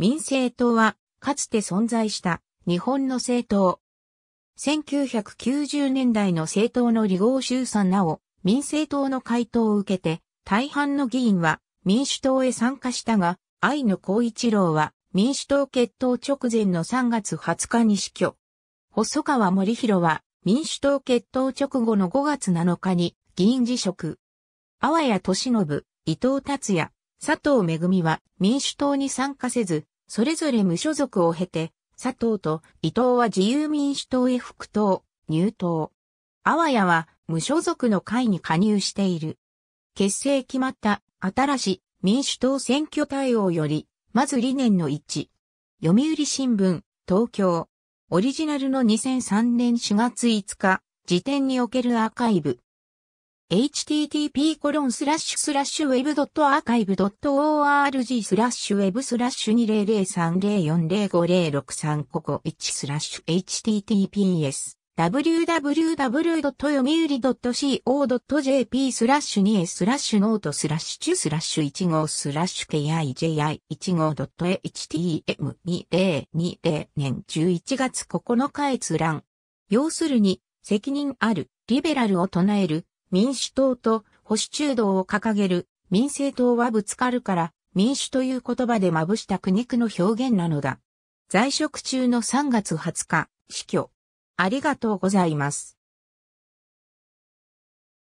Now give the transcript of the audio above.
民政党は、かつて存在した日本の政党。1990年代の政党の離合集参なお、民政党の回答を受けて、大半の議員は民主党へ参加したが、愛野光一郎は民主党決闘直前の3月20日に死去。細川森弘は民主党決闘直後の5月7日に議員辞職。阿波谷俊信、伊藤達也、佐藤恵は民主党に参加せず、それぞれ無所属を経て、佐藤と伊藤は自由民主党へ復党、入党。あわやは無所属の会に加入している。結成決まった新しい民主党選挙対応より、まず理念の1。読売新聞、東京。オリジナルの2003年4月5日、時点におけるアーカイブ。http w e b a r c h i v e アーカイブ org w e b 20030405063551 https www.yomiuri.co.jp スラッシュ 2s スラッシュノートスラッシュスラッシュ1号スラッシュ kiji15.htm2020 年11月9日閲覧。要するに、責任ある、リベラルを唱える、民主党と保守中道を掲げる民政党はぶつかるから民主という言葉でまぶした苦肉の表現なのだ。在職中の3月20日、死去。ありがとうございます。